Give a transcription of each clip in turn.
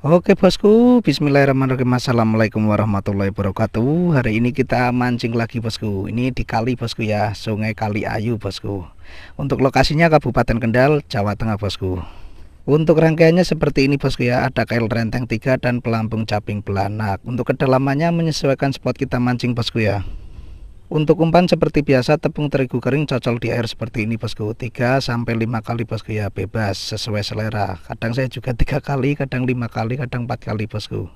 Oke bosku, bismillahirrahmanirrahim Assalamualaikum warahmatullahi wabarakatuh Hari ini kita mancing lagi bosku Ini di kali bosku ya, sungai Kali Ayu bosku Untuk lokasinya Kabupaten Kendal, Jawa Tengah bosku Untuk rangkaiannya seperti ini bosku ya Ada kail renteng 3 dan pelampung caping belanak Untuk kedalamannya menyesuaikan spot kita mancing bosku ya untuk umpan seperti biasa tepung terigu kering cocol di air seperti ini bosku 3 sampai 5 kali bosku ya bebas sesuai selera kadang saya juga tiga kali kadang lima kali kadang empat kali bosku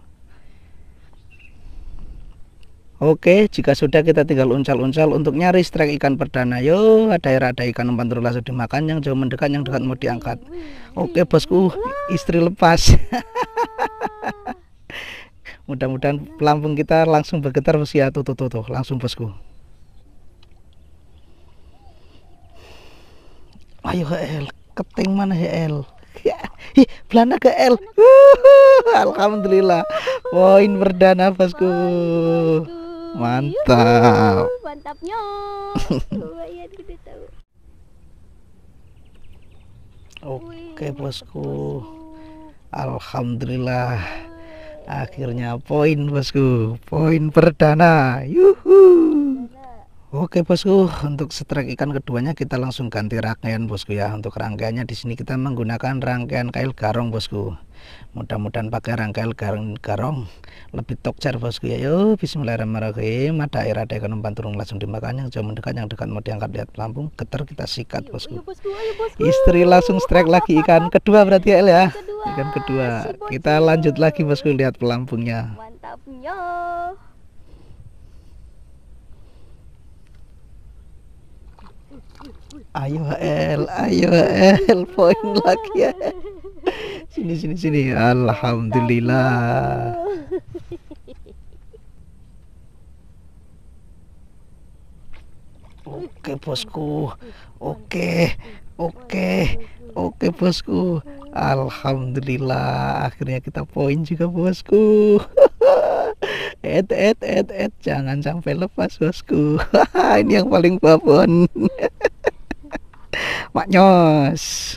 Oke jika sudah kita tinggal uncal-uncal untuk nyari strike ikan perdana yo air ada ikan umpan terus langsung dimakan yang jauh mendekat yang dekat mau diangkat Oke bosku istri lepas mudah-mudahan pelampung kita langsung bergetar bosku ya tuh tuh tuh, tuh langsung bosku Ayo ke El, keting mana El? L? hi, Belanda ke L. Alhamdulillah. Poin perdana bosku. Mantap. Mantapnya. Oke bosku. Alhamdulillah. Akhirnya poin bosku, poin perdana. Yuh. Oke bosku, untuk setrek ikan keduanya kita langsung ganti rangkaian bosku ya. Untuk rangkaiannya di sini kita menggunakan rangkaian kail garong bosku. Mudah-mudahan pakai rangkaian garong, garong lebih tokcer bosku ya. Yo, Bismillahirrahmanirrahim. Ada air ada ikan umpan turun langsung dimakan yang jauh mendekat yang dekat mau diangkat lihat pelampung keter kita sikat bosku. Istri langsung strike lagi ya. ikan kedua berarti ya ya. Ikan kedua. Kita lanjut lagi bosku lihat pelampungnya. Mantapnya. Ayo El, ayo El, poin lagi ya. Sini sini sini. Alhamdulillah. Oke bosku. Oke. Oke. Oke bosku. Alhamdulillah akhirnya kita poin juga bosku. et et et et jangan sampai lepas bosku. Ini yang paling babon. maknyos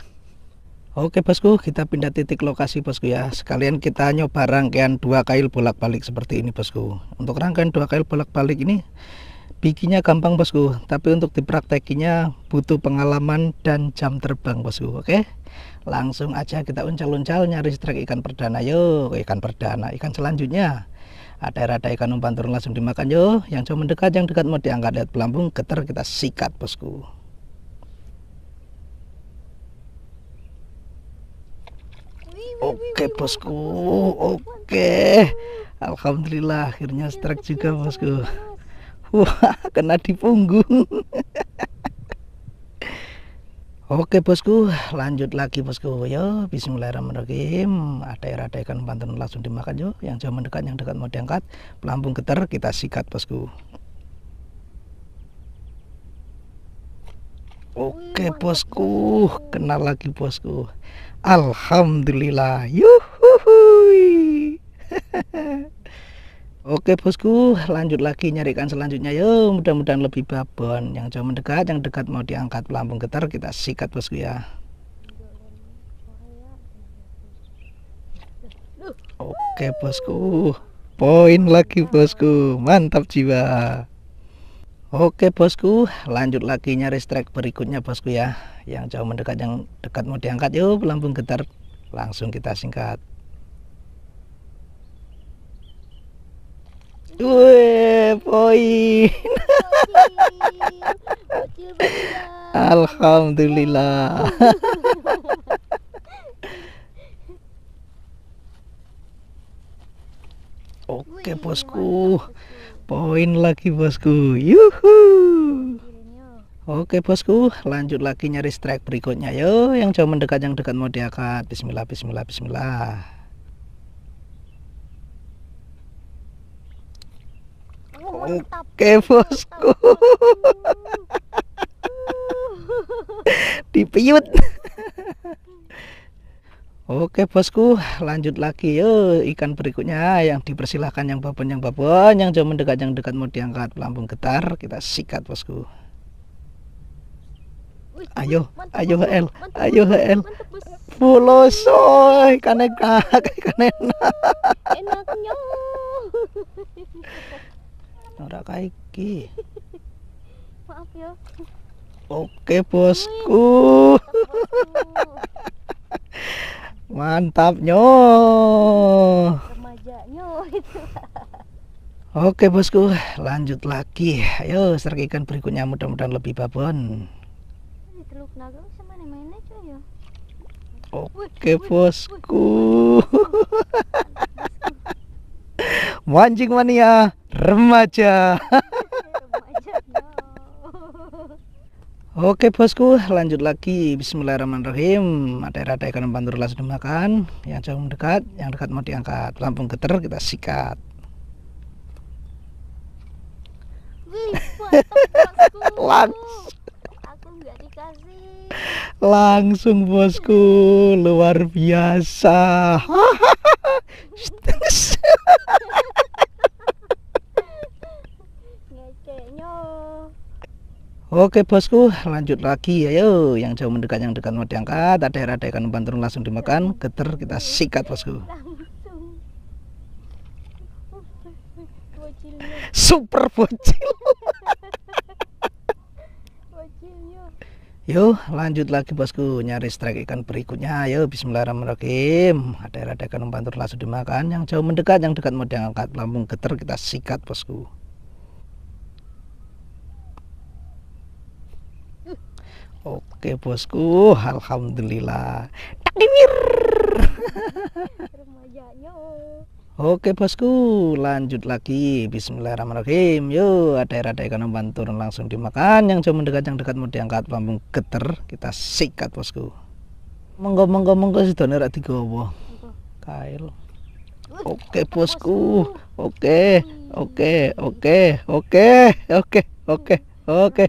Oke bosku, kita pindah titik lokasi bosku ya. Sekalian kita nyoba rangkaian dua kail bolak-balik seperti ini bosku. Untuk rangkaian dua kail bolak-balik ini bikinnya gampang bosku, tapi untuk dipraktekinya butuh pengalaman dan jam terbang bosku. Oke, langsung aja kita uncal-uncal nyari strike ikan perdana yuk, ikan perdana, ikan selanjutnya. Ada rada ikan umpan turun langsung dimakan yuk. Yang cuma mendekat, yang dekat mau diangkat lihat pelampung getar kita sikat bosku. Oke bosku, oke. Alhamdulillah akhirnya strike juga bosku. Wah kena di punggung. Oke bosku, lanjut lagi bosku. Yo, bismillahirrahmanirrahim. Ada air ada ikan pantun langsung dimakan yo. Yang jauh mendekat, yang dekat mau diangkat. Pelampung getar kita sikat bosku. Oke bosku, kenal lagi bosku. Alhamdulillah. Yuhuhui. Oke bosku, lanjut lagi nyarikan selanjutnya yo. Mudah-mudahan lebih babon. Yang jauh mendekat, yang dekat mau diangkat pelampung getar kita sikat bosku ya. Oke bosku, poin lagi bosku, mantap jiwa. Oke bosku, lanjut lagi nyari strike berikutnya bosku ya. Yang jauh mendekat, yang dekat mau diangkat yuk, pelampung getar, langsung kita singkat. Wih, poin. Alhamdulillah. Oke bosku poin lagi bosku yuhu Oke bosku lanjut lagi nyari strike berikutnya yo yang jauh mendekat yang dekat mau diangkat bismillah bismillah bismillah Oke bosku dipiut Oke bosku, lanjut lagi yo ikan berikutnya yang dipersilahkan yang babon yang babon yang jauh mendekat yang dekat mau diangkat pelampung getar kita sikat bosku. Ayo, ayo HL, ayo HL. Puloso, ikan enak, ikan enak. Enaknya. Ora kaki. Maaf ya. Oke bosku. Mantap nyo. Remaja gitu. Oke bosku, lanjut lagi. Ayo serk ikan berikutnya mudah-mudahan lebih babon. Oke bosku. Mancing mania remaja. Oke bosku, lanjut lagi. Bismillahirrahmanirrahim. Ada rata ikan pantur langsung dimakan. Yang jauh mendekat, yang dekat mau diangkat. Lampung geter kita sikat. Langsung bosku, luar biasa. Oke bosku, lanjut lagi ya yo. Yang jauh mendekat, yang dekat mau diangkat. Ada daerah ada ikan turun langsung dimakan. Geter kita sikat bosku. Super bocil. Yo, lanjut lagi bosku nyari strike ikan berikutnya. Yo, Bismillahirrahmanirrahim. Ada daerah ada ikan turun langsung dimakan. Yang jauh mendekat, yang dekat mau diangkat. Lambung geter kita sikat bosku. Oke bosku, alhamdulillah. Takdir. Oh. Oke bosku, lanjut lagi. Bismillahirrahmanirrahim. Yo, ada ada ikan umpan turun langsung dimakan. Yang jauh dekat yang dekat mau diangkat lambung geter. Kita sikat bosku. Monggo monggo si doner ati gowo. Kail. Oke bosku. Oke, oke, oke, oke, oke, oke, oke.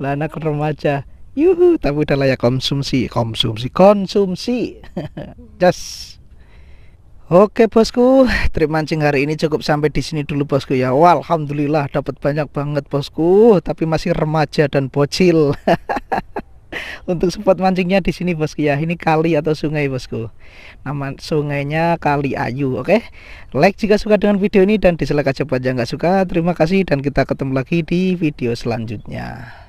Lah anak remaja. Yuhu, tapi udah layak konsumsi, konsumsi, konsumsi. Just. Oke bosku, trip mancing hari ini cukup sampai di sini dulu bosku ya. Wah, alhamdulillah dapat banyak banget bosku, tapi masih remaja dan bocil. Untuk spot mancingnya di sini bosku ya. Ini kali atau sungai bosku. Nama sungainya Kali Ayu, oke? Like jika suka dengan video ini dan dislike aja buat yang nggak suka. Terima kasih dan kita ketemu lagi di video selanjutnya.